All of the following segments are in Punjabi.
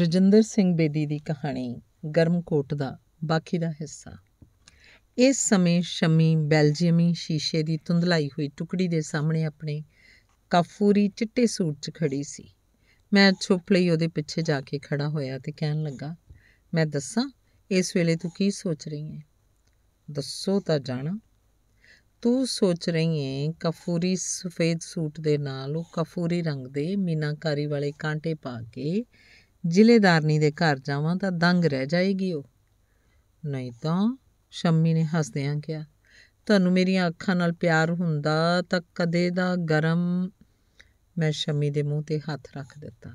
ਰਜਿੰਦਰ ਸਿੰਘ ਬੇਦੀ ਦੀ ਕਹਾਣੀ ਗਰਮਕੋਟ ਦਾ ਬਾਕੀ ਦਾ ਹਿੱਸਾ ਇਸ ਸਮੇਂ ਸ਼ਮੀ ਬੈਲਜੀਅਮੀ ਸ਼ੀਸ਼ੇ ਦੀ ਤੁੰਦਲਾਈ ਹੋਈ ਟੁਕੜੀ ਦੇ ਸਾਹਮਣੇ ਆਪਣੇ ਕਾਫੂਰੀ ਚਿੱਟੇ ਸੂਟ 'ਚ ਖੜੀ ਸੀ ਮੈਂ ਛੁਪ ਲਈ ਉਹਦੇ ਪਿੱਛੇ ਜਾ ਕੇ ਖੜਾ ਹੋਇਆ ਤੇ ਕਹਿਣ ਲੱਗਾ ਮੈਂ ਦੱਸਾਂ ਇਸ ਵੇਲੇ ਤੂੰ ਕੀ ਸੋਚ ਰਹੀ ਹੈ ਦੱਸੋ ਤਾਂ ਜਾਣਾ ਤੂੰ ਸੋਚ ਰਹੀ ਹੈ ਕਫੂਰੀ ਸਫੇਦ ਸੂਟ ਦੇ ਨਾਲ ਉਹ ਕਫੂਰੀ ਰੰਗ ਦੇ ਮੀਨਾਕਾਰੀ ਵਾਲੇ ਕਾਂਟੇ ਪਾ ਕੇ ਜ਼ਿਲ੍ਹੇਦਾਰਨੀ ਦੇ ਘਰ ਜਾਵਾਂ ਤਾਂ ਦੰਗ ਰਹਿ ਜਾਏਗੀ ਉਹ ਨਹੀਂ ਤਾਂ ਸ਼ੰਮੀ ਨੇ ਹੱਸਦਿਆਂ ਕਿਹਾ ਤੁਹਾਨੂੰ ਮੇਰੀਆਂ ਅੱਖਾਂ ਨਾਲ ਪਿਆਰ ਹੁੰਦਾ ਤਾਂ ਕਦੇ ਦਾ ਗਰਮ ਮੈਂ ਸ਼ੰਮੀ ਦੇ ਮੂੰਹ ਤੇ ਹੱਥ ਰੱਖ ਦਿੱਤਾ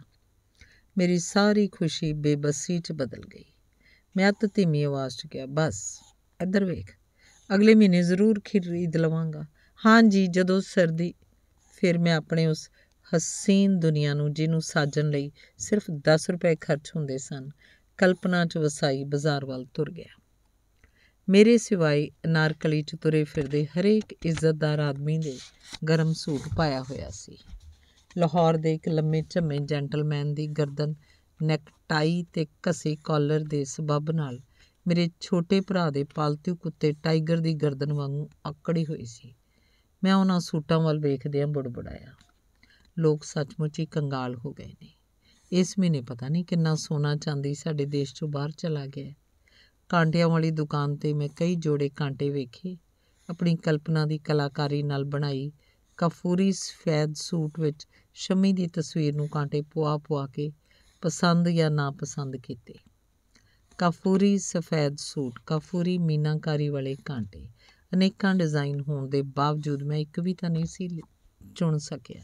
ਮੇਰੀ ਸਾਰੀ ਖੁਸ਼ੀ ਬੇਬਸੀ 'ਚ ਬਦਲ ਗਈ ਮੈਂ ਅੱਤ ਧੀਮੀ ਆਵਾਜ਼ 'ਚ ਕਿਹਾ ਬਸ ਇੱਧਰ ਵੇਖ ਅਗਲੇ ਮਹੀਨੇ ਜ਼ਰੂਰ ਖਰੀਦ ਲਵਾਂਗਾ ਹਾਂ ਜੀ ਜਦੋਂ ਸਰਦੀ ਫਿਰ ਮੈਂ ਆਪਣੇ ਉਸ ਹਸੀਨ ਦੁਨੀਆ ਨੂੰ ਜਿਹਨੂੰ ਸਾਜਣ ਲਈ ਸਿਰਫ 10 ਰੁਪਏ ਖਰਚ ਹੁੰਦੇ ਸਨ ਕਲਪਨਾ 'ਚ ਵਸਾਈ ਬਾਜ਼ਾਰ ਵੱਲ ਤੁਰ ਗਿਆ ਮੇਰੇ ਸਿਵਾਏ ਨਾਰਕਲੀ 'ਚ ਤੁਰੇ ਫਿਰਦੇ ਹਰੇਕ ਇੱਜ਼ਤਦਾਰ ਆਦਮੀ ਦੇ ਗਰਮ ਸੂਟ ਪਾਇਆ ਹੋਇਆ ਸੀ ਲਾਹੌਰ ਦੇ ਇੱਕ ਲੰਮੇ ਝੰਮੇ ਜੈਂਟਲਮੈਨ ਦੀ ਗਰਦਨ ਨੈਕਟਾਈ ਤੇ ਕਸੇ ਕਾਲਰ ਦੇ ਸਬਬ ਨਾਲ ਮੇਰੇ ਛੋਟੇ ਭਰਾ ਦੇ ਪਾਲਤੂ ਕੁੱਤੇ ਟਾਈਗਰ ਦੀ ਗਰਦਨ ਵਾਂਗੂ ਆਕੜੀ ਹੋਈ ਸੀ ਮੈਂ ਉਹਨਾਂ ਸੂਟਾਂ ਵੱਲ ਵੇਖਦਿਆਂ ਬੜਬੜਾਇਆ ਲੋਕ ਸੱਚਮੁੱਚ ਹੀ ਕੰਗਾਲ ਹੋ ਗਏ ਨੇ ਇਸ ਮਹੀਨੇ ਪਤਾ ਨਹੀਂ ਕਿੰਨਾ ਸੋਨਾ ਚਾਂਦੀ ਸਾਡੇ ਦੇਸ਼ ਚੋਂ ਬਾਹਰ ਚਲਾ ਗਿਆ ਕਾਂਟਿਆਂ ਵਾਲੀ ਦੁਕਾਨ ਤੇ ਮੈਂ ਕਈ ਜੋੜੇ ਕਾਂਟੇ ਵੇਖੇ ਆਪਣੀ ਕਲਪਨਾ ਦੀ ਕਲਾਕਾਰੀ ਨਾਲ ਬਣਾਈ ਕਫੂਰੀ ਸਫੈਦ ਸੂਟ ਵਿੱਚ ਸ਼ਮੀ ਦੀ ਤਸਵੀਰ ਨੂੰ ਕਾਂਟੇ ਪੁਆ ਪੁਆ ਕੇ ਪਸੰਦ ਜਾਂ ਨਾ ਪਸੰਦ ਕੀਤੇ ਕਫੂਰੀ ਸਫੈਦ ਸੂਟ ਕਫੂਰੀ ਮੀਨਾਕਾਰੀ ਵਾਲੇ ਕਾਂਟੇ ਅਨੇਕਾਂ ਡਿਜ਼ਾਈਨ ਹੋਣ ਦੇ ਬਾਵਜੂਦ ਮੈਂ ਇੱਕ ਵੀ ਤਾਂ ਨਹੀਂ ਸੀ ਚੁਣ ਸਕਿਆ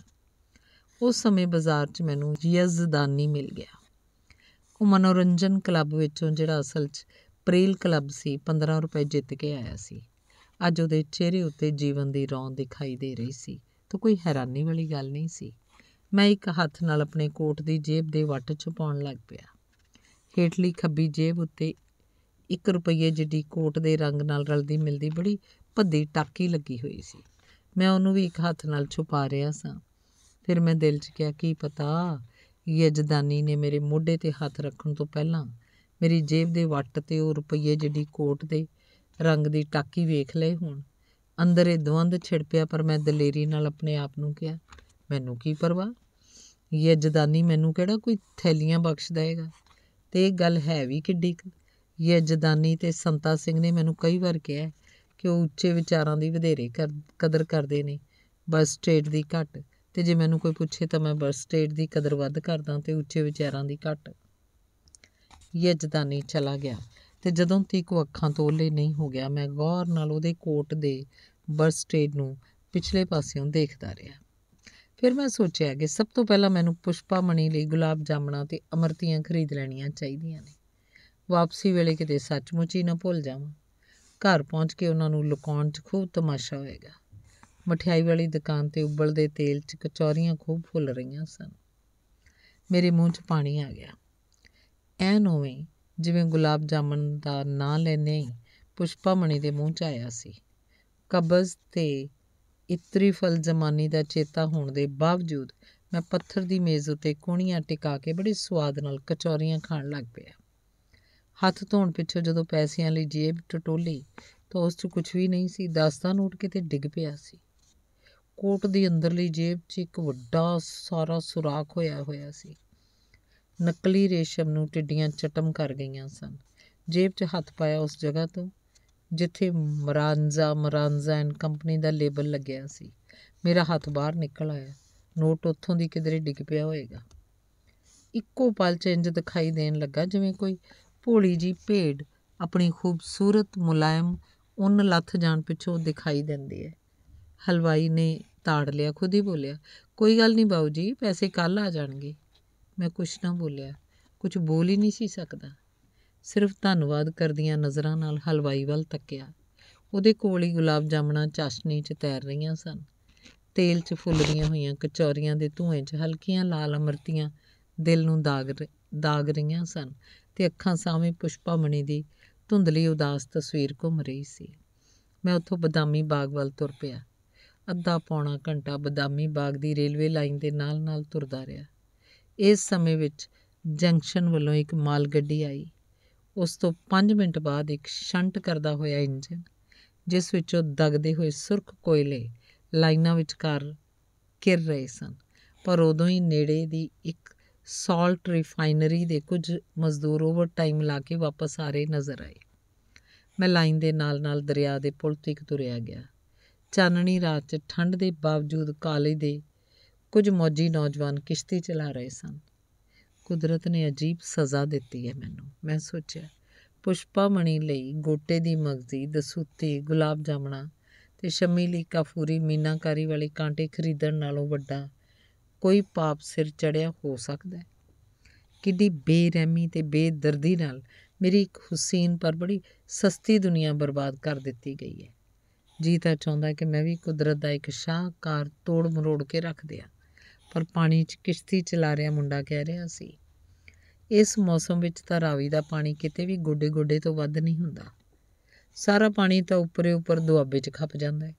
ਉਸ ਸਮੇਂ ਬਾਜ਼ਾਰ 'ਚ ਮੈਨੂੰ ਯਜ਼ਦਾਨੀ ਮਿਲ ਗਿਆ ਉਹ ਮਨੋਰੰਜਨ ਕਲੱਬ ਵਿੱਚੋਂ ਜਿਹੜਾ ਅਸਲ 'ਚ ਪ੍ਰੇਲ ਕਲੱਬ ਸੀ 15 ਰੁਪਏ ਜਿੱਤ ਕੇ ਆਇਆ ਸੀ ਅੱਜ ਉਹਦੇ ਚਿਹਰੇ ਉੱਤੇ ਜੀਵਨ ਦੀ ਰੌਣ ਦਿਖਾਈ ਦੇ ਰਹੀ ਸੀ ਤਾਂ ਕੋਈ ਹੈਰਾਨੀ ਵਾਲੀ ਗੱਲ ਨਹੀਂ ਸੀ ਮੈਂ ਇੱਕ ਹੱਥ ਨਾਲ ਆਪਣੇ ਕੋਟ ਦੀ ਜੇਬ ਦੇ ਵੱਟ ਛੁਪਾਉਣ ਲੱਗ ਪਿਆ ਹੇਠਲੀ ਖੱਬੀ ਜੇਬ ਉੱਤੇ 1 ਰੁਪਏ ਜਿੱਡੀ ਕੋਟ ਦੇ ਰੰਗ ਨਾਲ ਰਲਦੀ ਮਿਲਦੀ ਬੜੀ ਭੱਦੀ ਟਾਕੀ ਲੱਗੀ ਹੋਈ ਸੀ ਮੈਂ ਉਹਨੂੰ ਵੀ ਇੱਕ ਹੱਥ ਨਾਲ ਛੁਪਾ ਰਿਹਾ ਸਾਂ ਫਿਰ ਮੈਂ ਦਿਲ 'ਚ ਕਿਹਾ ਕੀ ਪਤਾ ਯਜ਼ਦਾਨੀ ਨੇ ਮੇਰੇ ਮੋਢੇ ਤੇ ਹੱਥ ਰੱਖਣ ਤੋਂ ਪਹਿਲਾਂ ਮੇਰੀ ਜੇਬ ਦੇ ਵੱਟ ਤੇ ਉਹ ਰੁਪਈਏ ਜਿਹੜੀ ਕੋਟ ਦੇ ਰੰਗ ਦੀ ਟਾਕੀ ਵੇਖ ਲਏ ਹੁਣ ਅੰਦਰ ਇਹ ਦਵੰਦ ਛਿੜ ਪਿਆ ਪਰ ਮੈਂ ਦਲੇਰੀ ਨਾਲ ਆਪਣੇ ਆਪ ਨੂੰ ਕਿਹਾ ਮੈਨੂੰ ਕੀ ਪਰਵਾਹ ਯਜ਼ਦਾਨੀ ਮੈਨੂੰ ਕਿਹੜਾ ਕੋਈ ਥੈਲੀਆਂ ਬਖਸ਼ ਦੇਗਾ ਤੇ ਇਹ ਗੱਲ ਹੈ ਵੀ ਕਿੱਡੀ ਇਹ ਯਜ਼ਦਾਨੀ ਤੇ ਸੰਤਾ ਸਿੰਘ ਨੇ ਮੈਨੂੰ ਕਈ ਵਾਰ ਕਿਹਾ ਕਿ ਉਹ ਉੱਚੇ ਵਿਚਾਰਾਂ ਦੀ ਵਧੇਰੇ ਕਦਰ ਕਰਦੇ ਨੇ ਬਸ ਸਟੇਟ ਦੀ ਘਟ ਤੇ ਜੇ ਮੈਨੂੰ ਕੋਈ ਪੁੱਛੇ ਤਾਂ ਮੈਂ ਬਰਥ ਸਟੇਟ ਦੀ ਕਦਰ ਵੱਧ ਕਰਦਾ ਤੇ ਉੱਚੇ ਵਿਚਾਰਾਂ ਦੀ ਘੱਟ ਯਜਦਾਨੀ ਚਲਾ ਗਿਆ ਤੇ ਜਦੋਂ ਤੀਕ ਅੱਖਾਂ ਤੋਂ ਓਲੇ ਨਹੀਂ ਹੋ ਗਿਆ ਮੈਂ ਗੌਰ ਨਾਲ ਉਹਦੇ ਕੋਟ ਦੇ ਬਰਥ ਸਟੇਟ ਨੂੰ ਪਿਛਲੇ ਪਾਸਿਓਂ ਦੇਖਦਾ ਰਿਹਾ ਫਿਰ ਮੈਂ ਸੋਚਿਆ ਕਿ ਸਭ ਤੋਂ ਪਹਿਲਾਂ ਮੈਨੂੰ ਪੁਸ਼ਪਾ ਮਣੀ ਲਈ ਗੁਲਾਬ ਜਾਮਣਾ ਤੇ ਅਮਰਤੀਆਂ ਖਰੀਦ ਲੈਣੀਆਂ ਚਾਹੀਦੀਆਂ ਨੇ ਵਾਪਸੀ ਵੇਲੇ ਕਿਤੇ ਸੱਚਮੁੱਚ ਹੀ ਨਾ ਭੁੱਲ ਜਾਵਾਂ ਘਰ ਪਹੁੰਚ ਕੇ ਉਹਨਾਂ ਨੂੰ ਲੁਕਾਉਣ 'ਚ ਖੂਬ ਤਮਾਸ਼ਾ ਹੋਏਗਾ ਮਠਿਆਈ ਵਾਲੀ ਦੁਕਾਨ ਤੇ ਉਬਲਦੇ ਤੇਲ 'ਚ ਕਚੌਰੀਆਂ ਖੂਬ ਫੁੱਲ ਰਹੀਆਂ ਸਨ ਮੇਰੇ ਮੂੰਹ 'ਚ ਪਾਣੀ ਆ ਗਿਆ ਐਨ ਉਵੇਂ ਜਿਵੇਂ ਗੁਲਾਬ ਜਾਮਨ ਦਾ ਨਾਂ ਲੈਨੇ ਹੀ ਪੁਸ਼ਪਾ ਮਣੀ ਦੇ ਮੂੰਹ 'ਚ ਆਇਆ ਸੀ ਕਬਜ਼ ਤੇ ਇਤਰੀ ਫਲ ਜ਼ਮਾਨੀ ਦਾ ਚੇਤਾ ਹੋਣ ਦੇ ਬਾਵਜੂਦ ਮੈਂ ਪੱਥਰ ਦੀ ਮੇਜ਼ ਉਤੇ ਕੋਣੀਆਂ ਟਿਕਾ ਕੇ ਬੜੇ ਸਵਾਦ ਨਾਲ ਕਚੌਰੀਆਂ ਖਾਣ ਲੱਗ ਪਿਆ ਹੱਥ ਧੋਣ ਪਿੱਛੋਂ ਜਦੋਂ ਪੈਸਿਆਂ ਲਈ ਜੇਬ ਟਟੋਲੀ ਤਾਂ ਉਸ 'ਚ ਕੁਝ ਵੀ ਨਹੀਂ ਸੀ 10 ਨੋਟ ਕਿਤੇ ਡਿੱਗ ਪਿਆ ਸੀ ਕੋਟ ਦੀ ਅੰਦਰਲੀ ਜੇਬ 'ਚ ਇੱਕ ਵੱਡਾ ਸਾਰਾ ਸੁਰਾਖ ਹੋਇਆ ਹੋਇਆ ਸੀ ਨਕਲੀ ਰੇਸ਼ਮ ਨੂੰ ਟਿੱਡੀਆਂ ਚਟਮ ਕਰ ਗਈਆਂ ਸਨ ਜੇਬ 'ਚ ਹੱਥ ਪਾਇਆ ਉਸ ਜਗ੍ਹਾ ਤੋਂ ਜਿੱਥੇ ਮਰਾਂਜ਼ਾ ਮਰਾਂਜ਼ਾ ਐਂਡ ਕੰਪਨੀ ਦਾ ਲੇਬਲ ਲੱਗਿਆ ਸੀ ਮੇਰਾ ਹੱਥ ਬਾਹਰ ਨਿਕਲ ਆਇਆ ਨੋਟ ਉੱਥੋਂ ਦੀ ਕਿਧਰੇ ਡਿੱਗ ਪਿਆ ਹੋਵੇਗਾ ਇੱਕੋ ਪਲ 'ਚ ਇੰਜ ਦਿਖਾਈ ਦੇਣ ਲੱਗਾ ਜਿਵੇਂ ਕੋਈ ਭੋਲੀ ਜੀ ਭੇਡ ਆਪਣੀ ਖੂਬਸੂਰਤ ਮੁਲਾਇਮ ਉਨ ਲੱਥ ਜਾਣ ਪਿੱਛੋਂ ਦਿਖਾਈ ਦਿੰਦੀ ਹੈ ਹਲਵਾਈ ਨੇ ਤਾੜ ਲਿਆ ਖੁਦ ਹੀ ਬੋਲਿਆ ਕੋਈ ਗੱਲ ਨਹੀਂ ਬਾਊ ਜੀ ਪੈਸੇ ਕੱਲ ਆ ਜਾਣਗੇ ਮੈਂ ਕੁਛ ਨਾ ਬੋਲਿਆ ਕੁਝ ਬੋਲ ਹੀ ਨਹੀਂ ਸੀ ਸਕਦਾ ਸਿਰਫ ਧੰਨਵਾਦ ਕਰਦੀਆਂ ਨਜ਼ਰਾਂ ਨਾਲ ਹਲਵਾਈ ਵੱਲ ਤੱਕਿਆ ਉਹਦੇ ਕੋਲ ਹੀ ਗੁਲਾਬ ਜਾਮਣਾ ਚਾਸ਼ਨੀ 'ਚ ਤੈਰ ਰਹੀਆਂ ਸਨ ਤੇਲ 'ਚ ਫੁੱਲਦੀਆਂ ਹੋਈਆਂ ਕਚੌਰੀਆਂ ਦੇ ਧੂਏ 'ਚ ਹਲਕੀਆਂ ਲਾਲ ਅਮਰਤੀਆਂ ਦਿਲ ਨੂੰ ਦਾਗ ਦਾਗ ਰਹੀਆਂ ਸਨ ਤੇ ਅੱਖਾਂ ਸਾਹਮਣੇ ਪੁਸ਼ਪਮਣੀ ਦੀ ਧੁੰਦਲੀ ਉਦਾਸ ਤਸਵੀਰ ਘੁੰਮ ਰਹੀ ਸੀ ਮੈਂ ਉੱਥੋਂ ਬਦਾਮੀ ਬਾਗ ਵੱਲ ਤੁਰ ਪਿਆ ਅੱਧਾ ਪੌਣਾ ਘੰਟਾ ਬਦਾਮੀ ਬਾਗ ਦੀ ਰੇਲਵੇ ਲਾਈਨ ਦੇ ਨਾਲ-ਨਾਲ ਤੁਰਦਾ ਰਿਹਾ ਇਸ ਸਮੇਂ ਵਿੱਚ ਜੰਕਸ਼ਨ ਵੱਲੋਂ ਇੱਕ ਮਾਲ ਗੱਡੀ ਆਈ ਉਸ ਤੋਂ 5 ਮਿੰਟ ਬਾਅਦ ਇੱਕ ਸ਼ੰਟ ਕਰਦਾ ਹੋਇਆ ਇੰਜਨ ਜਿਸ ਵਿੱਚੋਂ ਦਗਦੇ ਹੋਏ ਸੁਰਖ ਕੋਇਲੇ ਲਾਈਨਾਂ ਕਰ ਕਿਰ ਰਹੇ ਸਨ ਪਰ ਉਦੋਂ ਹੀ ਨੇੜੇ ਦੀ ਇੱਕ ਸਾਲਟ ਰਿਫਾਈਨਰੀ ਦੇ ਕੁਝ ਮਜ਼ਦੂਰ ਓਵਰ ਟਾਈਮ ਲਾ ਕੇ ਵਾਪਸ ਆ ਰਹੇ ਨਜ਼ਰ ਆਏ ਮੈਂ ਲਾਈਨ ਦੇ ਨਾਲ-ਨਾਲ ਦਰਿਆ ਦੇ ਪੁਲ ਤੱਕ ਤੁਰਿਆ ਗਿਆ ਚਾਨਣੀ ਰਾਤ 'ਚ ਠੰਡ ਦੇ ਬਾਵਜੂਦ ਕਾਲੇ ਦੇ ਕੁਝ ਮੌਜੀ ਨੌਜਵਾਨ ਕਿਸ਼ਤੀ ਚਲਾ ਰਹੇ ਸਨ ਕੁਦਰਤ ਨੇ ਅਜੀਬ ਸਜ਼ਾ ਦਿੱਤੀ ਹੈ ਮੈਨੂੰ ਮੈਂ ਸੋਚਿਆ ਪੁਸ਼ਪਾ ਮਣੀ ਲਈ ਗੋਟੇ ਦੀ ਮਗਜ਼ੀ ਦਸੂਤੀ ਗੁਲਾਬ ਜਾਮਣਾ ਤੇ ਸ਼ਮੀ ਲਈ ਕਾਫੂਰੀ ਮੀਨਾਕਾਰੀ ਵਾਲੇ ਕਾਂਟੇ ਖਰੀਦਣ ਨਾਲੋਂ ਵੱਡਾ ਕੋਈ ਪਾਪ ਸਿਰ ਚੜਿਆ ਹੋ ਸਕਦਾ ਹੈ ਕਿੱਡੀ ਬੇਰਹਿਮੀ ਤੇ ਬੇਦਰਦੀ ਨਾਲ ਮੇਰੀ ਇੱਕ ਹੁਸੈਨ ਪਰ ਬੜੀ ਸਸਤੀ ਦੁਨੀਆ ਬਰਬਾਦ ਕਰ ਦਿੱਤੀ ਗਈ ਹੈ ਜੀ ਤਾਂ ਚਾਹੁੰਦਾ ਕਿ ਮੈਂ ਵੀ ਕੁਦਰਤ ਦਾ ਇੱਕ ਸ਼ਾਹਕਾਰ ਤੋੜ ਮਰੋੜ ਕੇ ਰੱਖ ਦਿਆਂ ਪਰ ਪਾਣੀ 'ਚ ਕਿਸ਼ਤੀ ਚਲਾ ਰਿਹਾ ਮੁੰਡਾ ਕਹਿ ਰਿਹਾ ਸੀ ਇਸ ਮੌਸਮ ਵਿੱਚ ਤਾਂ ਰਾਵੀ ਦਾ ਪਾਣੀ ਕਿਤੇ ਵੀ ਗੋਡੇ-ਗੋਡੇ ਤੋਂ ਵੱਧ ਨਹੀਂ ਹੁੰਦਾ ਸਾਰਾ ਪਾਣੀ ਤਾਂ ਉੱਪਰੇ ਉੱਪਰ ਦੁਆਬੇ 'ਚ ਖੱਪ ਜਾਂਦਾ ਹੈ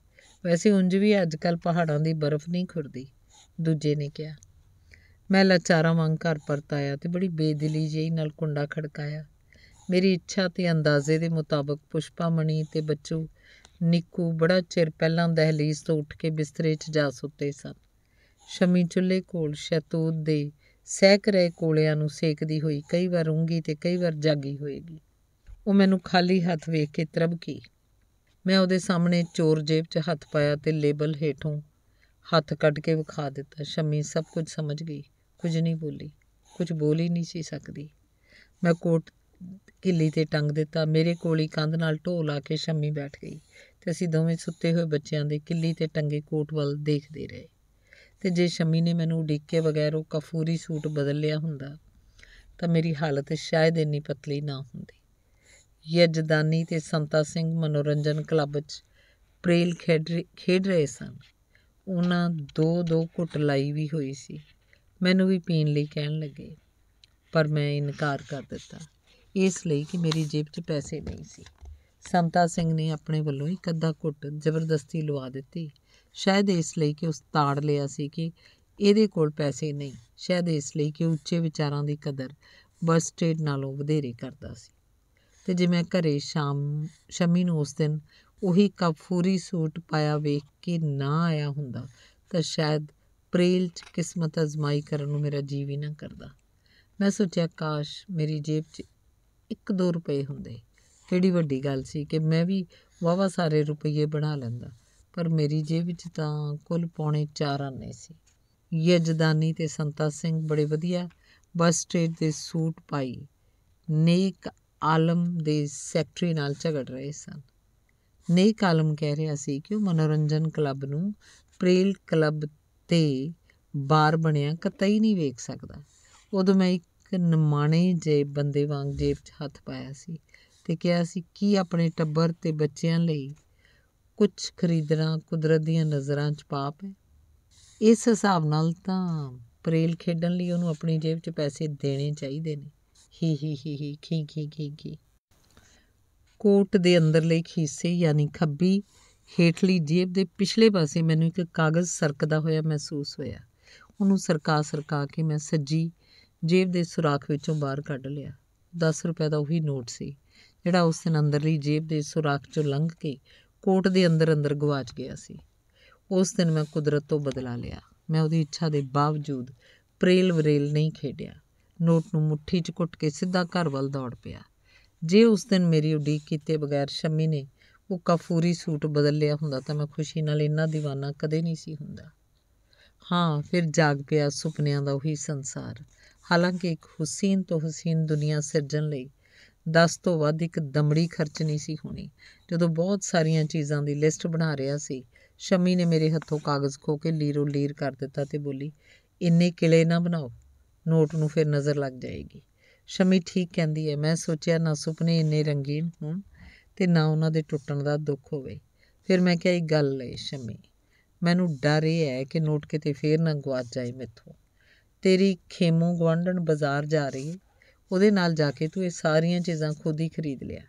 ਵੈਸੇ ਉੰਜ ਵੀ ਅੱਜਕੱਲ ਪਹਾੜਾਂ ਦੀ ਬਰਫ਼ ਨਹੀਂ ਖੁਰਦੀ ਦੂਜੇ ਨੇ ਕਿਹਾ ਮੈਂ ਲਾਚਾਰਾ ਵਾਂਗ ਘਰ ਪਰਤ ਆਇਆ ਤੇ ਬੜੀ ਬੇਦਿਲੀ ਜਿਹੀ ਨਾਲ ਕੁੰਡਾ ਖੜਕਾਇਆ ਮੇਰੀ ਇੱਛਾ ਤੇ ਅੰਦਾਜ਼ੇ ਦੇ ਮੁਤਾਬਕ ਪੁਸ਼ਪਾ ਮਣੀ ਤੇ ਬੱਚੂ ਨਿੱਕੂ ਬੜਾ ਚਿਰ ਪਹਿਲਾਂ ਦਹਲੀਜ਼ ਤੋਂ ਉੱਠ ਕੇ ਬਿਸਤਰੇ 'ਚ ਜਾ ਸੁੱਤੇ ਸਨ ਸ਼ਮੀ ਚੁੱਲ੍ਹੇ ਕੋਲ ਸ਼ੈਤੂਤ ਦੇ ਸਹਿਕ ਰਹੇ ਕੋਲਿਆਂ ਨੂੰ ਸੇਕਦੀ ਹੋਈ ਕਈ ਵਾਰ ਉਂਗੀ ਤੇ ਕਈ ਵਾਰ ਜਾਗੀ ਹੋਏਗੀ ਉਹ ਮੈਨੂੰ ਖਾਲੀ ਹੱਥ ਵੇਖ ਕੇ ਤਰਬਕੀ ਮੈਂ ਉਹਦੇ ਸਾਹਮਣੇ ਚੋਰ ਜੇਬ 'ਚ ਹੱਥ ਪਾਇਆ ਤੇ ਲੇਬਲ ਹੇਠੋਂ ਹੱਥ ਕੱਢ ਕੇ ਵਿਖਾ ਦਿੱਤਾ ਸ਼ਮੀ ਸਭ ਕੁਝ ਸਮਝ ਗਈ ਕੁਝ ਨਹੀਂ ਬੋਲੀ ਕੁਝ ਬੋਲ ਹੀ ਨਹੀਂ ਸੀ ਸਕਦੀ ਮੈਂ ਕੋਟ ਕਿੱਲੀ ਤੇ ਟੰਗ ਦਿੱਤਾ ਮੇਰੇ ਕੋਲ ਹੀ ਕੰਧ ਨਾਲ ਢੋ ਲਾ ਕੇ ਸ਼ਮੀ ਬੈਠ ਗਈ ਤੇ ਅਸੀਂ ਦੋਵੇਂ ਸੁੱਤੇ ਹੋਏ ਬੱਚਿਆਂ ਦੇ ਕਿੱਲੀ ਤੇ ਟੰਗੇ ਕੋਟ ਵੱਲ ਦੇਖਦੇ ਰਹੇ ਤੇ ਜੇ ਸ਼ਮੀ ਨੇ ਮੈਨੂੰ ਡੀਕੇ ਬਗੈਰ ਉਹ ਕਫੂਰੀ ਸੂਟ ਬਦਲ ਲਿਆ ਹੁੰਦਾ ਤਾਂ ਮੇਰੀ ਹਾਲਤ ਸ਼ਾਇਦ ਇੰਨੀ ਪਤਲੀ ਨਾ ਹੁੰਦੀ ਯਜਦਾਨੀ ਤੇ ਸੰਤਾ ਸਿੰਘ ਮਨੋਰੰਜਨ ਕਲੱਬ 'ਚ ਪ੍ਰੇਲ ਖੇਡ ਰਹੇ ਸਨ ਉਹਨਾਂ ਦੋ ਦੋ ਘੁੱਟ ਲਾਈ ਵੀ ਹੋਈ ਸੀ ਮੈਨੂੰ ਵੀ ਪੀਣ ਲਈ ਕਹਿਣ ਲੱਗੇ ਪਰ ਮੈਂ ਇਨਕਾਰ ਕਰ ਦਿੱਤਾ ਇਸ ਲਈ ਕਿ ਮੇਰੀ ਜੇਬ 'ਚ ਪੈਸੇ ਨਹੀਂ ਸੀ ਸੰਤਾ ਸਿੰਘ ਨੇ ਆਪਣੇ ਵੱਲੋਂ ਇੱਕ ਅੱਧਾ ਘੁੱਟ ਜ਼ਬਰਦਸਤੀ ਲਵਾ ਦਿੱਤੀ ਸ਼ਾਇਦ ਇਸ ਲਈ ਕਿ ਉਸ ਤਾੜ ਲਿਆ ਸੀ ਕਿ ਇਹਦੇ ਕੋਲ ਪੈਸੇ ਨਹੀਂ ਸ਼ਾਇਦ ਇਸ ਲਈ ਕਿ ਉੱਚੇ ਵਿਚਾਰਾਂ ਦੀ ਕਦਰ ਬਸ ਸਟੇਟ ਨਾਲੋਂ ਵਧੇਰੇ ਕਰਦਾ ਸੀ ਤੇ ਜਿਵੇਂ ਘਰੇ ਸ਼ਾਮ ਸ਼ਮੀ ਨੂੰ ਉਸ ਦਿਨ ਉਹੀ ਕਫੂਰੀ ਸੂਟ ਪਾਇਆ ਵੇਖ ਕੇ ਨਾ ਆਇਆ ਹੁੰਦਾ ਤਾਂ ਸ਼ਾਇਦ ਪ੍ਰੇਲ ਚ ਕਿਸਮਤ ਅਜ਼ਮਾਈ ਕਰਨ ਨੂੰ ਮੇਰਾ ਜੀ ਵੀ ਨਾ ਕਰਦਾ ਮੈਂ ਸੋਚਿਆ ਕਾਸ਼ ਮੇਰੀ ਜੇਬ 'ਚ 1-2 ਰੁਪਏ ਹੁੰਦੇ ਕਿਹੜੀ ਵੱਡੀ ਗੱਲ ਸੀ ਕਿ ਮੈਂ ਵੀ ਵਾਵਾ ਸਾਰੇ ਰੁਪਈਏ ਬਣਾ ਲੈਂਦਾ ਪਰ ਮੇਰੀ ਜੇਬ ਵਿੱਚ ਤਾਂ ਕੁੱਲ ਪੌਣੇ 4 ਆਨੇ ਸੀ ਯਜਦਾਨੀ ਤੇ ਸੰਤਾ ਸਿੰਘ ਬੜੇ ਵਧੀਆ ਬਸ ਸਟੇਟ ਦੇ ਸੂਟ ਪਾਈ ਨੇਕ ਆਲਮ ਦੇ ਸੈਕਟਰੀ ਨਾਲ ਝਗੜ ਰਹੇ ਸਨ ਨੇਕ ਆਲਮ ਕਹਿ ਰਿਹਾ ਸੀ ਕਿ ਉਹ ਮਨੋਰੰਜਨ ਕਲੱਬ ਨੂੰ ਪ੍ਰੇਲ ਕਲੱਬ ਤੇ ਬਾਰ ਬਣਿਆ ਕਤਈ ਨਹੀਂ ਵੇਖ ਸਕਦਾ ਉਦੋਂ ਮੈਂ ਇੱਕ ਨਮਾਣੇ ਜੇ ਬੰਦੇ ਵਾਂਗ ਜੇਬ 'ਚ ਹੱਥ ਪਾਇਆ ਸੀ ਤੇ ਕਿਹਾ ਸੀ ਕੀ ਆਪਣੇ ਟੱਬਰ ਤੇ ਬੱਚਿਆਂ ਲਈ ਕੁਝ ਖਰੀਦਣਾ ਕੁਦਰਤ ਦੀਆਂ ਨਜ਼ਰਾਂ 'ਚ ਪਾਪ ਹੈ ਇਸ ਹਿਸਾਬ ਨਾਲ ਤਾਂ ਪ੍ਰੇਲ ਖੇਡਣ ਲਈ ਉਹਨੂੰ ਆਪਣੀ ਜੇਬ 'ਚ ਪੈਸੇ ਦੇਣੇ ਚਾਹੀਦੇ ਨੇ ਹੀ ਹੀ ਹੀ ਹੀ ਖੀ ਖੀ ਖੀ ਖੀ ਕੋਟ ਦੇ ਅੰਦਰਲੇ ਖੀਸੇ ਯਾਨੀ ਖੱਬੀ ਹੇਠਲੀ ਜੇਬ ਦੇ ਪਿਛਲੇ ਪਾਸੇ ਮੈਨੂੰ ਇੱਕ ਕਾਗਜ਼ ਸਰਕਦਾ ਹੋਇਆ ਮਹਿਸੂਸ ਹੋਇਆ ਉਹਨੂੰ ਸਰਕਾ ਸਰਕਾ ਕੇ ਮੈਂ ਸੱਜੀ ਜੇਬ ਦੇ ਸੁਰਾਖ ਵਿੱਚੋਂ ਬਾਹਰ ਕੱਢ ਲਿਆ 10 ਰੁਪਏ ਦਾ ਉਹੀ ਨੋਟ ਸੀ ਜਿਹੜਾ ਉਸ ਦਿਨ ਅੰਦਰਲੀ ਜੇਬ ਦੇ ਸੁਰਾਖ ਚੋਂ ਲੰਘ ਕੇ ਕੋਟ ਦੇ ਅੰਦਰ ਅੰਦਰ ਗਵਾਚ ਗਿਆ ਸੀ ਉਸ ਦਿਨ ਮੈਂ ਕੁਦਰਤ ਤੋਂ ਬਦਲਾ ਲਿਆ ਮੈਂ ਉਹਦੀ ਇੱਛਾ ਦੇ ਬਾਵਜੂਦ ਪ੍ਰੇਲ ਵਰੇਲ ਨਹੀਂ ਖੇਡਿਆ ਨੋਟ ਨੂੰ ਮੁੱਠੀ 'ਚ ਕੁੱਟ ਕੇ ਸਿੱਧਾ ਘਰ ਵੱਲ ਦੌੜ ਪਿਆ ਜੇ ਉਸ ਦਿਨ ਮੇਰੀ ਉਡੀਕ ਕੀਤੇ ਬਗੈਰ ਸ਼ਮੀ ਨੇ ਉਹ ਕਫੂਰੀ ਸੂਟ ਬਦਲ ਲਿਆ ਹੁੰਦਾ ਤਾਂ ਮੈਂ ਖੁਸ਼ੀ ਨਾਲ ਇੰਨਾ دیਵਾਨਾ ਕਦੇ ਨਹੀਂ ਸੀ ਹੁੰਦਾ ਹਾਂ ਫਿਰ ਜਾਗ ਪਿਆ ਸੁਪਨਿਆਂ ਦਾ ਉਹੀ ਸੰਸਾਰ ਹਾਲਾਂਕਿ ਇੱਕ ਹੁਸੀਨ ਤੋਂ ਹੁਸੀਨ ਦੁਨੀਆ ਸਿਰਜਣ ਲਈ 10 ਤੋਂ ਵੱਧ ਇੱਕ ਦਮੜੀ ਖਰਚ ਨਹੀਂ ਸੀ ਹੋਣੀ ਜਦੋਂ ਬਹੁਤ ਸਾਰੀਆਂ ਚੀਜ਼ਾਂ ਦੀ ਲਿਸਟ ਬਣਾ ਰਿਹਾ ਸੀ ਸ਼ਮੀ ਨੇ ਮੇਰੇ ਹੱਥੋਂ ਕਾਗਜ਼ ਖੋ ਕੇ ਲੀਰੋ ਲੀਰ ਕਰ ਦਿੱਤਾ ਤੇ ਬੋਲੀ ਇੰਨੇ ਕਿਲੇ ਨਾ ਬਣਾਓ ਨੋਟ ਨੂੰ ਫਿਰ ਨਜ਼ਰ ਲੱਗ ਜਾਏਗੀ ਸ਼ਮੀ ਠੀਕ ਕਹਿੰਦੀ ਹੈ ਮੈਂ ਸੋਚਿਆ ਨਾ ਸੁਪਨੇ ਇੰਨੇ ਰੰਗੀਨ ਹੋਣ ਤੇ ਨਾ ਉਹਨਾਂ ਦੇ ਟੁੱਟਣ ਦਾ ਦੁੱਖ ਹੋਵੇ ਫਿਰ ਮੈਂ ਕਿਹਾ ਇਹ ਗੱਲ ਏ ਸ਼ਮੀ ਮੈਨੂੰ ਡਰ ਇਹ ਹੈ ਕਿ ਨੋਟ ਕਿਤੇ ਫੇਰ ਨਾ ਗਵਾਚ ਜਾਏ ਮੇਥੋਂ ਤੇਰੀ ਖੇਮੂ ਗਵੰਡਣ ਬਾਜ਼ਾਰ ਜਾ ਰਹੀ ਹੈ ਉਹਦੇ ਨਾਲ ਜਾ ਕੇ ਤੂੰ ਇਹ ਸਾਰੀਆਂ ਚੀਜ਼ਾਂ ਖੁਦ ਹੀ ਖਰੀਦ ਲਿਆ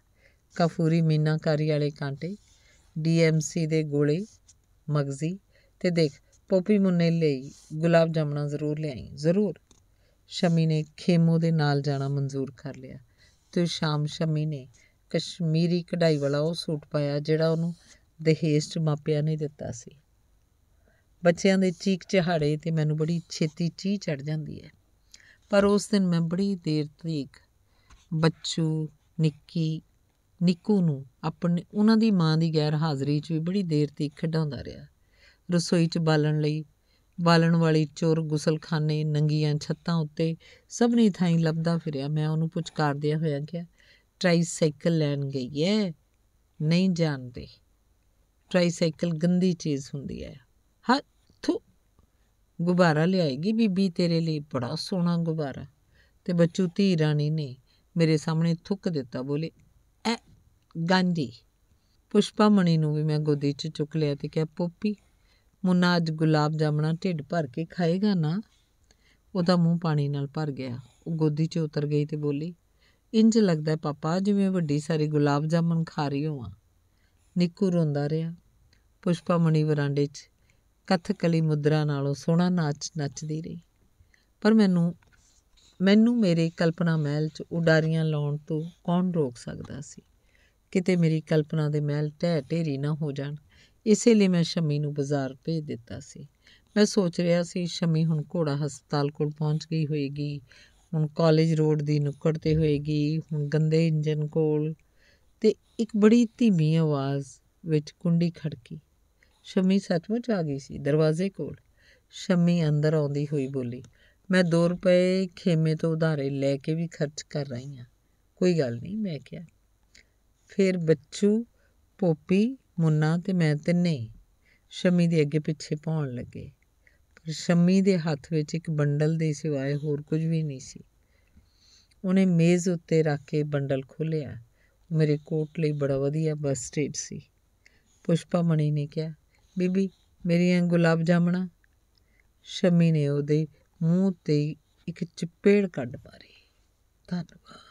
ਕਫੂਰੀ ਮੀਨਾਕਾਰੀ ਵਾਲੇ ਕਾਂਟੇ ਡੀਐਮਸੀ ਦੇ ਗੋਲੇ ਮਗਜ਼ੀ ਤੇ ਦੇਖ ਪੋਪੀ ਮੁੰਨੇ ਲਈ ਗੁਲਾਬ ਜਾਮਣਾ ਜ਼ਰੂਰ ਲਿਆਈ ਜ਼ਰੂਰ ਸ਼ਮੀ ਨੇ ਖੇਮੋ ਦੇ ਨਾਲ ਜਾਣਾ ਮਨਜ਼ੂਰ ਕਰ ਲਿਆ ਤੇ ਸ਼ਾਮ ਸ਼ਮੀ ਨੇ ਕਸ਼ਮੀਰੀ ਕਢਾਈ ਵਾਲਾ ਉਹ ਸੂਟ ਪਾਇਆ ਜਿਹੜਾ ਉਹਨੂੰ ਦਹੇਜ 'ਚ ਮਾਪਿਆਂ ਨੇ ਦਿੱਤਾ ਸੀ ਬੱਚਿਆਂ ਦੇ ਚੀਕ ਚਿਹਾੜੇ ਤੇ ਮੈਨੂੰ ਬੜੀ ਛੇਤੀ ਚੀ ਚੜ ਜਾਂਦੀ ਹੈ ਪਰ ਉਸ ਦਿਨ ਮੈਂ ਬੜੀ ਦੇਰ ਤੱਕ ਬੱਚੂ ਨਿੱਕੀ ਨਿੱਕੂ ਨੂੰ ਆਪਣੇ ਉਹਨਾਂ ਦੀ ਮਾਂ ਦੀ ਗੈਰ ਹਾਜ਼ਰੀ 'ਚ ਵੀ ਬੜੀ ਦੇਰ ਤੱਕ ਖਡਾਉਂਦਾ ਰਿਹਾ ਰਸੋਈ 'ਚ ਬਾਲਣ ਲਈ ਬਾਲਣ ਵਾਲੀ ਚੋਰ ਗੁਸਲਖਾਨੇ ਨੰਗੀਆਂ ਛੱਤਾਂ ਉੱਤੇ ਸਭਨੀ ਥਾਈਂ ਲੱਭਦਾ ਫਿਰਿਆ ਮੈਂ ਉਹਨੂੰ ਪੁਚਕਾਰਦਿਆ ਹੋਇਆ ਗਿਆ ਟ੍ਰਾਈਸਾਈਕਲ ਲੈਣ ਗਈ ਹੈ ਨਹੀਂ ਜਾਣਦੇ ਟ੍ਰਾਈਸਾਈਕਲ ਗੰਦੀ ਚੀਜ਼ ਹੁੰਦੀ ਹੈ ਹੱਥੋਂ ਗੁਬਾਰਾ ਲਿਆਏਗੀ ਬੀਬੀ ਤੇਰੇ ਲਈ ਬੜਾ ਸੋਹਣਾ ਗੁਬਾਰਾ ਤੇ ਬੱਚੂ ਧੀ ਰਾਣੀ ਨੇ ਮੇਰੇ ਸਾਹਮਣੇ ਥੁੱਕ ਦਿੱਤਾ ਬੋਲੇ ਐ ਗਾਂਧੀ ਪੁਸ਼ਪਾ ਮਣੀ ਨੂੰ ਵੀ ਮੈਂ ਗੋਦੀ 'ਚ ਚੁੱਕ ਲਿਆ ਤੇ ਕਿਹਾ ਪੋਪੀ ਮੁੰਨਾ ਅੱਜ ਗੁਲਾਬ ਜਾਮਣਾ ਢਿੱਡ ਭਰ ਕੇ ਖਾਏਗਾ ਨਾ ਉਹਦਾ ਮੂੰਹ ਪਾਣੀ ਨਾਲ ਭਰ ਗਿਆ ਉਹ ਗੋਦੀ 'ਚ ਉਤਰ ਗਈ ਤੇ ਬੋਲੀ ਇੰਜ ਲੱਗਦਾ ਪਾਪਾ ਜਿਵੇਂ ਵੱਡੀ ਸਾਰੀ ਗੁਲਾਬ ਜਾਮਣ ਖਾ ਰਹੀ ਹੋਵਾਂ ਨਿੱਕੂ ਰੋਂਦਾ ਰਿਹਾ ਪੁਸ਼ਪਾ ਮਣੀ ਵਰਾਂਡੇ 'ਚ ਕਥਕਲੀ ਮੁਦਰਾ ਨਾਲੋਂ ਸੋਹਣਾ ਨਾਚ ਨੱਚਦੀ ਰਹੀ ਪਰ ਮੈਨੂੰ ਮੈਨੂੰ ਮੇਰੇ ਕਲਪਨਾ ਮਹਿਲ 'ਚ ਉਡਾਰੀਆਂ ਲਾਉਣ ਤੋਂ ਕੌਣ ਰੋਕ ਸਕਦਾ ਸੀ ਕਿਤੇ ਮੇਰੀ ਕਲਪਨਾ ਦੇ ਮਹਿਲ ਢਹਿ ਢੇਰੀ ਨਾ ਹੋ ਜਾਣ ਇਸੇ ਲਈ ਮੈਂ ਸ਼ਮੀ ਨੂੰ ਬਾਜ਼ਾਰ ਭੇਜ ਦਿੱਤਾ ਸੀ ਮੈਂ ਸੋਚ ਰਿਹਾ ਸੀ ਸ਼ਮੀ ਹੁਣ ਘੋੜਾ ਹਸਪਤਾਲ ਕੋਲ ਪਹੁੰਚ ਗਈ ਹੋਏਗੀ ਹੁਣ ਕਾਲਜ ਰੋਡ ਦੀ ਨੁੱਕਰ ਤੇ ਹੋਏਗੀ ਹੁਣ ਗੰਦੇ ਇੰਜਨ ਕੋਲ ਤੇ ਇੱਕ ਬੜੀ ਧੀਮੀ ਆਵਾਜ਼ ਵਿੱਚ ਕੁੰਡੀ ਖੜਕੀ ਸ਼ਮੀ ਸੱਚਮੁੱਚ ਆ ਗਈ ਸੀ ਦਰਵਾਜ਼ੇ ਕੋਲ ਸ਼ਮੀ ਅੰਦਰ ਆਉਂਦੀ ਹੋਈ ਬੋਲੀ ਮੈਂ 2 ਰੁਪਏ ਖੇਮੇ ਤੋਂ ਉਧਾਰੇ ਲੈ ਕੇ ਵੀ ਖਰਚ ਕਰ ਰਹੀ ਹਾਂ ਕੋਈ ਗੱਲ ਨਹੀਂ ਮੈਂ ਕਿਹਾ ਫਿਰ ਬੱਚੂ ਪੋਪੀ ਮੁੰਨਾ ਤੇ ਮੈਂ ਤਿੰਨੇ ਸ਼ਮੀ ਦੇ ਅੱਗੇ ਪਿੱਛੇ ਪਾਉਣ ਲੱਗੇ ਪਰ ਸ਼ਮੀ ਦੇ ਹੱਥ ਵਿੱਚ ਇੱਕ ਬੰਡਲ ਦੇ ਸਿਵਾਏ ਹੋਰ ਕੁਝ ਵੀ ਨਹੀਂ ਸੀ ਉਹਨੇ ਮੇਜ਼ ਉੱਤੇ ਰੱਖ ਕੇ ਬੰਡਲ ਖੋਲਿਆ ਮੇਰੇ ਕੋਟ ਲਈ ਬੜਾ ਵਧੀਆ ਬਸ ਸਟੇਟ ਸੀ ਪੁਸ਼ਪਾ ਮਣੀ ਨੇ ਕਿਹਾ ਬੀਬੀ ਮੇਰੀਆਂ ਗੁਲਾਬ ਜਾਮਣਾ ਸ਼ਮੀ ਨੇ ਉਹਦੇ ਮੂੰਹ 'ਤੇ ਇੱਕ ਚਪੇੜ ਕੱਢ ਪਾਰੀ ਧੰਨਵਾਦ